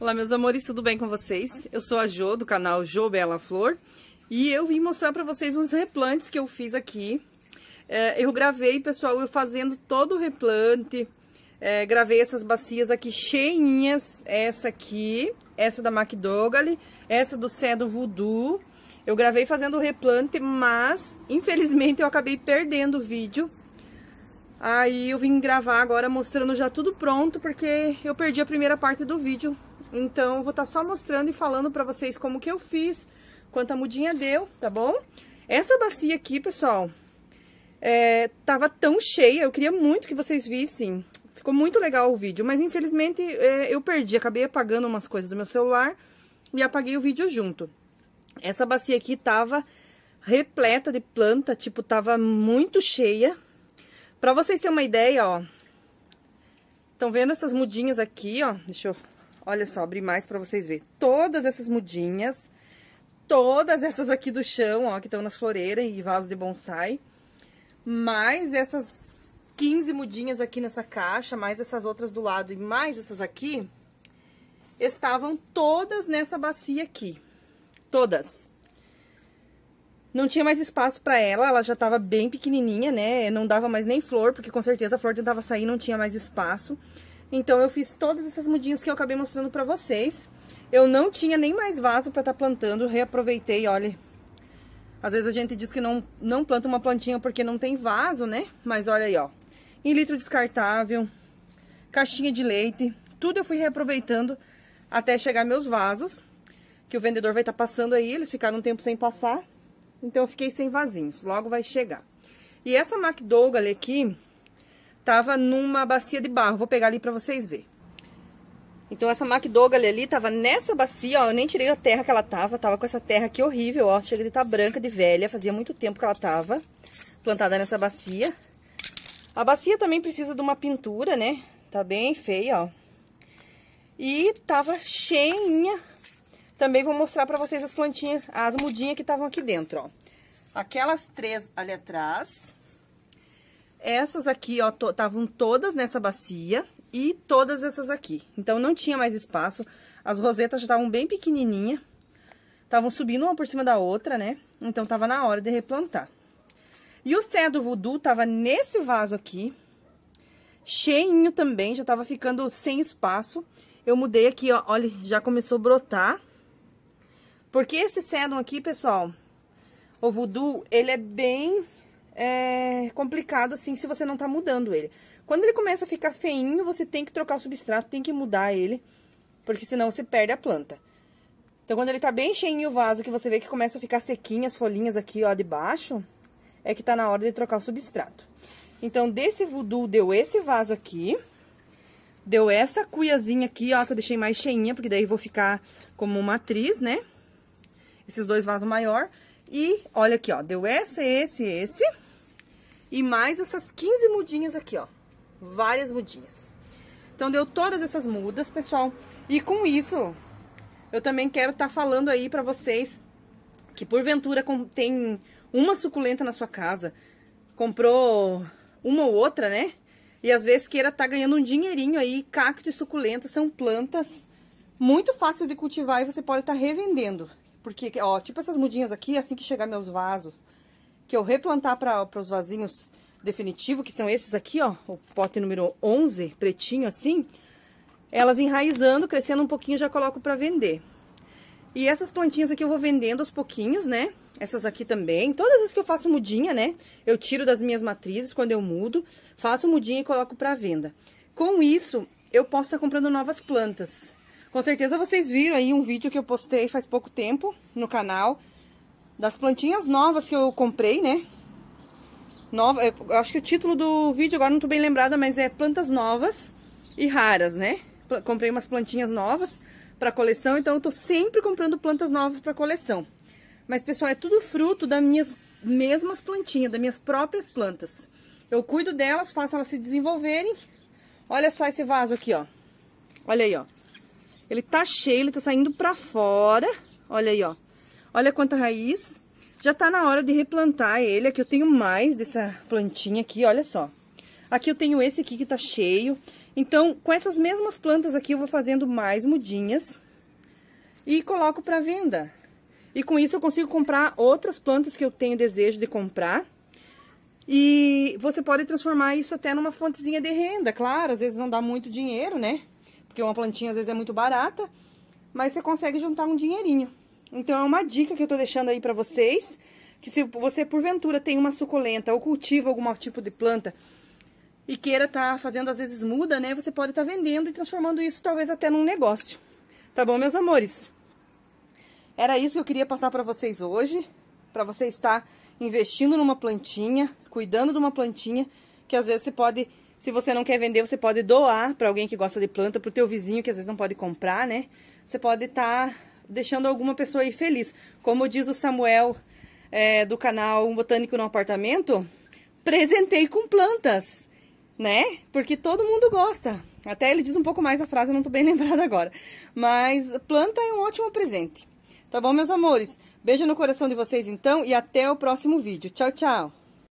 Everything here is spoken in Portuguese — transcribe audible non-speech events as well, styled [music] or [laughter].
Olá, meus amores, tudo bem com vocês? Eu sou a Jo, do canal Jo Bela Flor, e eu vim mostrar para vocês uns replantes que eu fiz aqui. É, eu gravei, pessoal, eu fazendo todo o replante, é, gravei essas bacias aqui cheinhas, essa aqui, essa da McDougall, essa do Cedo Voodoo. Eu gravei fazendo o replante, mas, infelizmente, eu acabei perdendo o vídeo, Aí eu vim gravar agora mostrando já tudo pronto, porque eu perdi a primeira parte do vídeo então, vou estar tá só mostrando e falando para vocês como que eu fiz, quanto a mudinha deu, tá bom? Essa bacia aqui, pessoal, é, tava tão cheia, eu queria muito que vocês vissem. Ficou muito legal o vídeo, mas infelizmente é, eu perdi, acabei apagando umas coisas do meu celular e apaguei o vídeo junto. Essa bacia aqui tava repleta de planta, tipo, tava muito cheia. Pra vocês terem uma ideia, ó, estão vendo essas mudinhas aqui, ó, deixa eu Olha só, abri mais para vocês verem. Todas essas mudinhas, todas essas aqui do chão, ó, que estão nas floreiras e vasos de bonsai, mais essas 15 mudinhas aqui nessa caixa, mais essas outras do lado e mais essas aqui, estavam todas nessa bacia aqui. Todas. Não tinha mais espaço para ela, ela já estava bem pequenininha, né? Não dava mais nem flor, porque com certeza a flor tentava sair, não tinha mais espaço. Então, eu fiz todas essas mudinhas que eu acabei mostrando pra vocês. Eu não tinha nem mais vaso pra estar tá plantando, reaproveitei, olha. Às vezes a gente diz que não, não planta uma plantinha porque não tem vaso, né? Mas olha aí, ó. Em litro descartável, caixinha de leite, tudo eu fui reaproveitando até chegar meus vasos. Que o vendedor vai estar tá passando aí, eles ficaram um tempo sem passar. Então, eu fiquei sem vasinhos, logo vai chegar. E essa McDougall aqui, tava numa bacia de barro. Vou pegar ali para vocês verem. Então, essa McDougall ali tava nessa bacia, ó. Eu nem tirei a terra que ela tava. Tava com essa terra aqui horrível, ó. Chega de estar tá branca, de velha. Fazia muito tempo que ela tava plantada nessa bacia. A bacia também precisa de uma pintura, né? Tá bem feia, ó. E tava cheinha. Também vou mostrar pra vocês as plantinhas, as mudinhas que estavam aqui dentro, ó. Aquelas três ali atrás essas aqui, ó, estavam todas nessa bacia e todas essas aqui. Então, não tinha mais espaço. As rosetas já estavam bem pequenininha, estavam subindo uma por cima da outra, né? Então, tava na hora de replantar. E o cedro voodoo tava nesse vaso aqui, cheinho também, já tava ficando sem espaço. Eu mudei aqui, ó, olha, já começou a brotar. Porque esse cedro aqui, pessoal, o voodoo, ele é bem é, complicado, assim, se você não tá mudando ele. Quando ele começa a ficar feinho, você tem que trocar o substrato, tem que mudar ele, porque senão você perde a planta. Então, quando ele tá bem cheinho o vaso, que você vê que começa a ficar sequinho as folhinhas aqui, ó, de baixo, é que tá na hora de trocar o substrato. Então, desse voodoo deu esse vaso aqui, deu essa cuiazinha aqui, ó, que eu deixei mais cheinha, porque daí vou ficar como uma né? Esses dois vasos maior. E olha aqui, ó, deu essa, esse, esse. E mais essas 15 mudinhas aqui, ó. Várias mudinhas. Então, deu todas essas mudas, pessoal. E com isso, eu também quero estar tá falando aí pra vocês que porventura tem uma suculenta na sua casa, comprou uma ou outra, né? E às vezes queira estar tá ganhando um dinheirinho aí. Cacto e suculenta são plantas muito fáceis de cultivar e você pode estar tá revendendo. Porque, ó, tipo essas mudinhas aqui, assim que chegar meus vasos, que eu replantar para os vasinhos definitivo, que são esses aqui, ó, o pote número 11, pretinho assim, elas enraizando, crescendo um pouquinho, já coloco para vender. E essas plantinhas aqui eu vou vendendo aos pouquinhos, né? Essas aqui também. Todas as que eu faço mudinha, né? Eu tiro das minhas matrizes quando eu mudo, faço mudinha e coloco para venda. Com isso, eu posso estar comprando novas plantas. Com certeza vocês viram aí um vídeo que eu postei faz pouco tempo no canal, das plantinhas novas que eu comprei, né? Nova, eu acho que o título do vídeo agora não tô bem lembrada, mas é plantas novas e raras, né? Comprei umas plantinhas novas para coleção, então eu tô sempre comprando plantas novas para coleção. Mas, pessoal, é tudo fruto das minhas mesmas plantinhas, das minhas próprias plantas. Eu cuido delas, faço elas se desenvolverem. Olha só esse vaso aqui, ó. Olha aí, ó. Ele tá cheio, ele tá saindo pra fora. Olha aí, ó. Olha quanta raiz. Já tá na hora de replantar ele. Aqui eu tenho mais dessa plantinha aqui, olha só. Aqui eu tenho esse aqui que tá cheio. Então, com essas mesmas plantas aqui, eu vou fazendo mais mudinhas. E coloco para venda. E com isso eu consigo comprar outras plantas que eu tenho desejo de comprar. E você pode transformar isso até numa fontezinha de renda, claro, às vezes não dá muito dinheiro, né? Porque uma plantinha às vezes é muito barata, mas você consegue juntar um dinheirinho. Então, é uma dica que eu tô deixando aí para vocês, que se você, porventura, tem uma suculenta ou cultiva algum tipo de planta e queira tá fazendo, às vezes muda, né? Você pode estar tá vendendo e transformando isso, talvez, até num negócio. Tá bom, meus amores? Era isso que eu queria passar para vocês hoje, para você estar investindo numa plantinha, cuidando de uma plantinha, que às vezes você pode... Se você não quer vender, você pode doar para alguém que gosta de planta, para o teu vizinho que às vezes não pode comprar, né? Você pode estar tá deixando alguma pessoa aí feliz. Como diz o Samuel é, do canal Botânico no Apartamento, presentei com plantas, né? Porque todo mundo gosta. Até ele diz um pouco mais a frase, eu não tô bem [laughs] lembrada agora. Mas planta é um ótimo presente. Tá bom, meus amores? Beijo no coração de vocês, então, e até o próximo vídeo. Tchau, tchau!